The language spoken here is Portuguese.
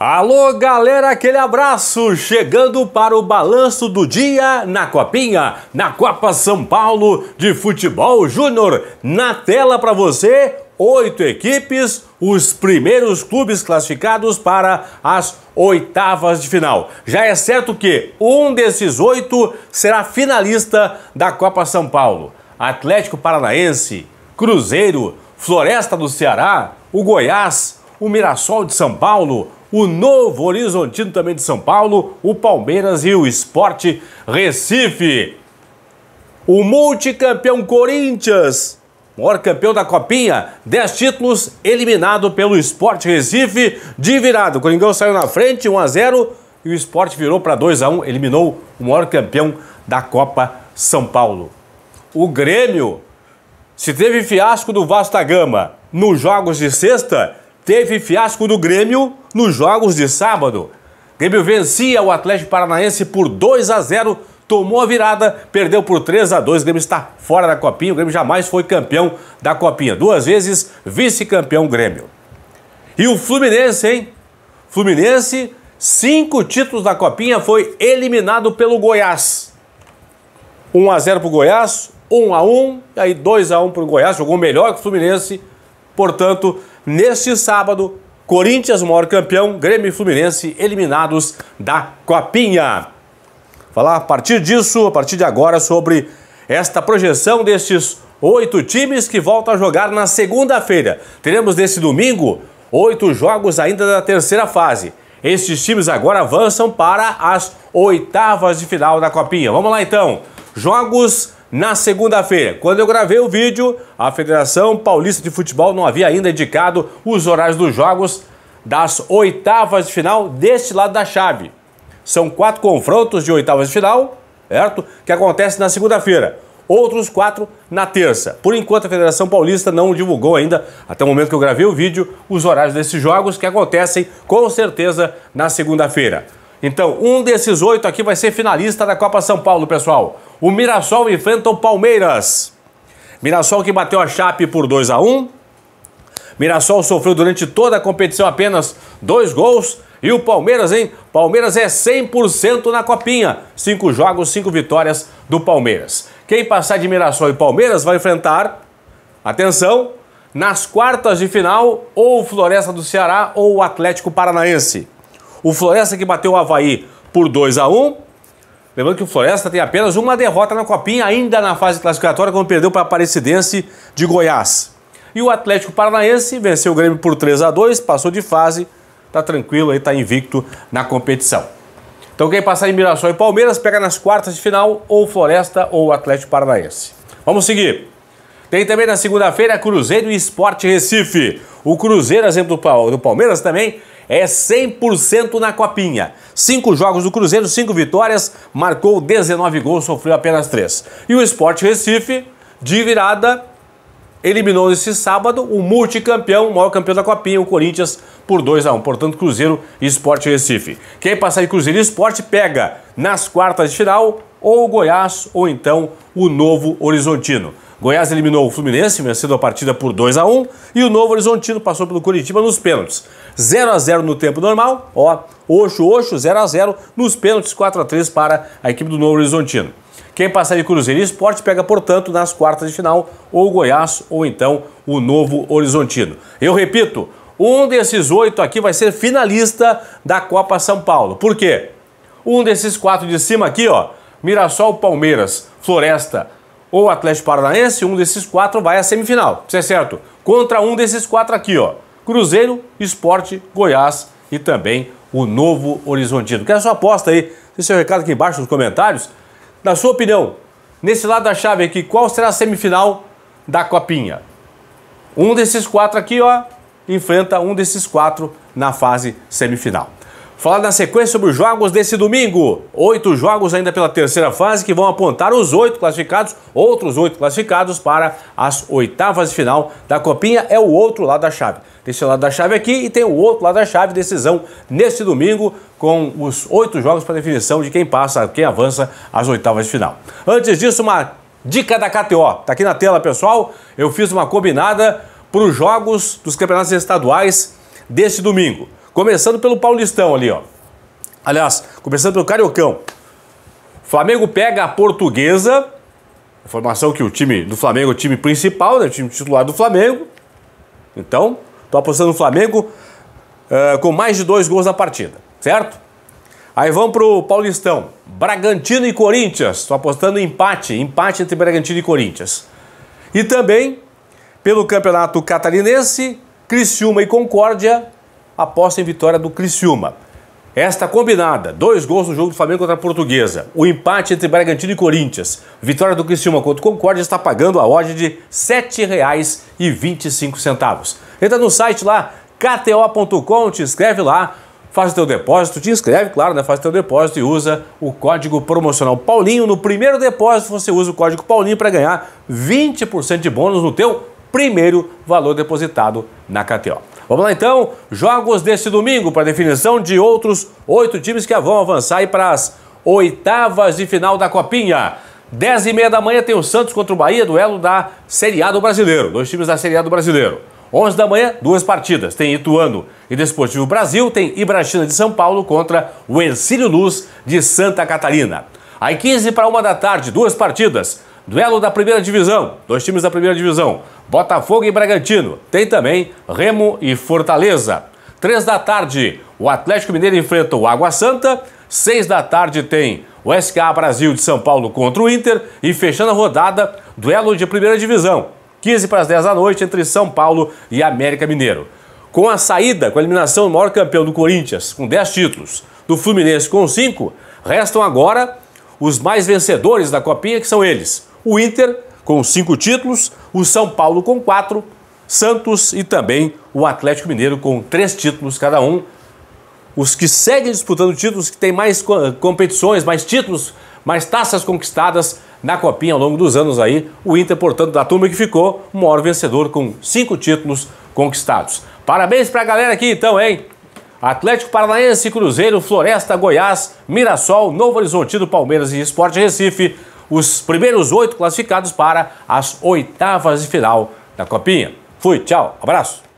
Alô, galera, aquele abraço! Chegando para o balanço do dia na Copinha, na Copa São Paulo de Futebol Júnior. Na tela para você, oito equipes, os primeiros clubes classificados para as oitavas de final. Já é certo que um desses oito será finalista da Copa São Paulo. Atlético Paranaense, Cruzeiro, Floresta do Ceará, o Goiás, o Mirassol de São Paulo, o Novo Horizontino também de São Paulo, o Palmeiras e o Esporte Recife. O multicampeão Corinthians, maior campeão da Copinha, 10 títulos, eliminado pelo Esporte Recife de virado. O Coringão saiu na frente, 1 a 0 e o Esporte virou para 2 a 1 eliminou o maior campeão da Copa São Paulo. O Grêmio, se teve fiasco do Vasta Gama nos jogos de sexta, teve fiasco do Grêmio nos jogos de sábado. O Grêmio vencia o Atlético Paranaense por 2 a 0, tomou a virada, perdeu por 3 a 2. O Grêmio está fora da Copinha, o Grêmio jamais foi campeão da Copinha. Duas vezes vice-campeão Grêmio. E o Fluminense, hein? Fluminense, cinco títulos da Copinha, foi eliminado pelo Goiás. 1 a 0 para o Goiás, 1 a 1 aí 2 a 1 para o Goiás, jogou melhor que o Fluminense, portanto, neste sábado, Corinthians, maior campeão, Grêmio e Fluminense eliminados da Copinha. Falar a partir disso, a partir de agora, sobre esta projeção destes oito times que voltam a jogar na segunda-feira. Teremos nesse domingo oito jogos ainda da terceira fase. Estes times agora avançam para as oitavas de final da Copinha. Vamos lá então. Jogos na segunda-feira. Quando eu gravei o vídeo, a Federação Paulista de Futebol não havia ainda indicado os horários dos jogos das oitavas de final deste lado da chave. São quatro confrontos de oitavas de final, certo? Que acontecem na segunda-feira. Outros quatro na terça. Por enquanto, a Federação Paulista não divulgou ainda, até o momento que eu gravei o vídeo, os horários desses jogos que acontecem com certeza na segunda-feira. Então, um desses oito aqui vai ser finalista da Copa São Paulo, pessoal. O Mirassol enfrenta o Palmeiras. Mirassol que bateu a Chape por 2 a 1 um. Mirassol sofreu durante toda a competição apenas dois gols. E o Palmeiras, hein? Palmeiras é 100% na copinha. Cinco jogos, cinco vitórias do Palmeiras. Quem passar de Mirassol e Palmeiras vai enfrentar, atenção, nas quartas de final, ou o Floresta do Ceará ou o Atlético Paranaense. O Floresta que bateu o Havaí por 2 a 1 Lembrando que o Floresta tem apenas uma derrota na Copinha, ainda na fase classificatória, quando perdeu para a Aparecidense de Goiás. E o Atlético Paranaense venceu o Grêmio por 3 a 2 passou de fase, está tranquilo, está invicto na competição. Então quem passar em Mirassol e Palmeiras pega nas quartas de final ou Floresta ou Atlético Paranaense. Vamos seguir. Tem também na segunda-feira Cruzeiro e Esporte Recife. O Cruzeiro, exemplo do Palmeiras também, é 100% na copinha. Cinco jogos do Cruzeiro, cinco vitórias, marcou 19 gols, sofreu apenas três. E o Sport Recife, de virada, eliminou esse sábado o multicampeão, o maior campeão da Copinha, o Corinthians, por 2 a 1 Portanto, Cruzeiro e Esporte Recife. Quem passar de Cruzeiro e Esporte pega nas quartas de final ou o Goiás ou então o Novo Horizontino. Goiás eliminou o Fluminense, vencendo a partida por 2 a 1 e o Novo Horizontino passou pelo Curitiba nos pênaltis. 0 a 0 no tempo normal, ó, Oxo, Oxo, 0 a 0 nos pênaltis 4 a 3 para a equipe do Novo Horizontino. Quem passar de Cruzeiro e Esporte pega, portanto, nas quartas de final, ou Goiás, ou então o Novo Horizontino. Eu repito, um desses oito aqui vai ser finalista da Copa São Paulo. Por quê? Um desses quatro de cima aqui, ó, Mirassol, Palmeiras, Floresta ou Atlético Paranaense, um desses quatro vai à semifinal, isso é certo? Contra um desses quatro aqui, ó, Cruzeiro, Esporte, Goiás e também o Novo Horizontino. Quero sua aposta aí, deixe seu recado aqui embaixo nos comentários. Na sua opinião, nesse lado da chave aqui, qual será a semifinal da Copinha? Um desses quatro aqui, ó, enfrenta um desses quatro na fase semifinal. Falar na sequência sobre os jogos desse domingo. Oito jogos ainda pela terceira fase que vão apontar os oito classificados, outros oito classificados para as oitavas de final da Copinha. É o outro lado da chave desse lado da chave aqui e tem o outro lado da chave, decisão neste domingo, com os oito jogos para definição de quem passa, quem avança às oitavas de final. Antes disso, uma dica da KTO. Tá aqui na tela, pessoal. Eu fiz uma combinada para os jogos dos campeonatos estaduais deste domingo. Começando pelo Paulistão ali, ó. Aliás, começando pelo Cariocão. Flamengo pega a Portuguesa. Informação que o time do Flamengo é o time principal, né? O time titular do Flamengo. Então, Estou apostando no Flamengo uh, com mais de dois gols na partida, certo? Aí vamos para o Paulistão. Bragantino e Corinthians. Estou apostando em empate. Empate entre Bragantino e Corinthians. E também, pelo Campeonato Catarinense, Criciúma e Concórdia. Aposta em vitória do Criciúma. Esta combinada, dois gols no jogo do Flamengo contra a Portuguesa, o empate entre Bragantino e Corinthians, vitória do Criciúma contra o Concórdia está pagando a odd de R$ 7,25. Entra no site lá, kto.com, te inscreve lá, faz o teu depósito, te inscreve, claro, né? faz o teu depósito e usa o código promocional Paulinho. No primeiro depósito você usa o código Paulinho para ganhar 20% de bônus no teu primeiro valor depositado na KTO. Vamos lá então, jogos deste domingo para definição de outros oito times que vão avançar aí para as oitavas de final da Copinha. Dez e meia da manhã tem o Santos contra o Bahia, duelo da Série A do Brasileiro, dois times da Série A do Brasileiro. 11 da manhã, duas partidas. Tem Ituano e Desportivo Brasil, tem Ibrachina de São Paulo contra o Ercílio Luz de Santa Catarina. Aí 15 para uma da tarde, duas partidas. Duelo da primeira divisão, dois times da primeira divisão, Botafogo e Bragantino. Tem também Remo e Fortaleza. Três da tarde, o Atlético Mineiro enfrenta o Água Santa. Seis da tarde tem o SKA Brasil de São Paulo contra o Inter. E fechando a rodada, duelo de primeira divisão, 15 para as 10 da noite entre São Paulo e América Mineiro. Com a saída, com a eliminação do maior campeão do Corinthians, com 10 títulos, do Fluminense com 5, restam agora os mais vencedores da Copinha, que são eles: o Inter com cinco títulos, o São Paulo com quatro, Santos e também o Atlético Mineiro com três títulos cada um. Os que seguem disputando títulos, que têm mais competições, mais títulos, mais taças conquistadas na Copinha ao longo dos anos aí. O Inter, portanto, da turma que ficou, o maior vencedor com cinco títulos conquistados. Parabéns pra galera aqui então, hein? Atlético Paranaense, Cruzeiro, Floresta, Goiás, Mirassol, Novo Horizontino, Palmeiras e Esporte Recife os primeiros oito classificados para as oitavas de final da Copinha. Fui, tchau, abraço!